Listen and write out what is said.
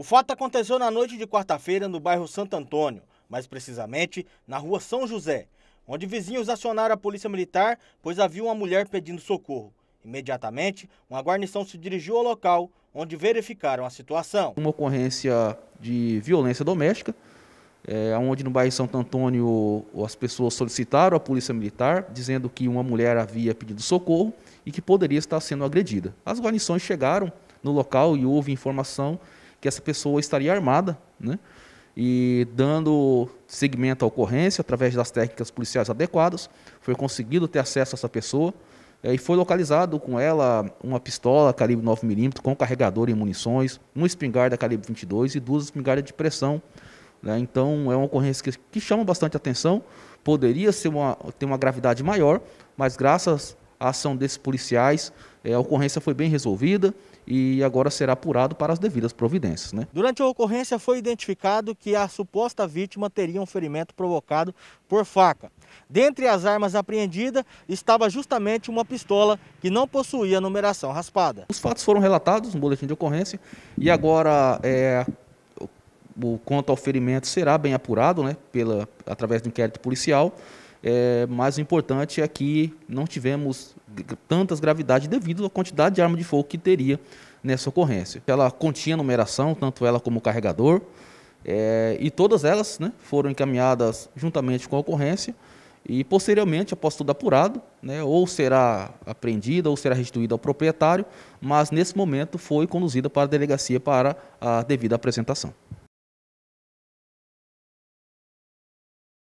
O fato aconteceu na noite de quarta-feira no bairro Santo Antônio, mais precisamente na rua São José, onde vizinhos acionaram a polícia militar, pois havia uma mulher pedindo socorro. Imediatamente, uma guarnição se dirigiu ao local, onde verificaram a situação. Uma ocorrência de violência doméstica, é, eh, onde no bairro Santo Antônio as pessoas solicitaram a polícia militar, dizendo que uma mulher havia pedido socorro e que poderia estar sendo agredida. As guarnições chegaram no local e houve informação que essa pessoa estaria armada, né? E dando seguimento à ocorrência através das técnicas policiais adequadas, foi conseguido ter acesso a essa pessoa eh, e foi localizado com ela uma pistola calibre 9mm com carregador e munições, uma espingarda calibre 22 e duas espingardas de pressão. Né. Então é uma ocorrência que, que chama bastante atenção, poderia ser uma, ter uma gravidade maior, mas graças a ação desses policiais, eh, a ocorrência foi bem resolvida e agora será apurado para as devidas providências. Né? Durante a ocorrência foi identificado que a suposta vítima teria um ferimento provocado por faca. Dentre as armas apreendidas estava justamente uma pistola que não possuía numeração raspada. Os fatos foram relatados no boletim de ocorrência e agora é, o quanto ao ferimento será bem apurado né, pela, através do inquérito policial é, mas o importante é que não tivemos tantas gravidades devido à quantidade de arma de fogo que teria nessa ocorrência. Ela continha numeração, tanto ela como o carregador, é, e todas elas né, foram encaminhadas juntamente com a ocorrência e posteriormente, após tudo apurado, né, ou será apreendida ou será restituída ao proprietário, mas nesse momento foi conduzida para a delegacia para a devida apresentação.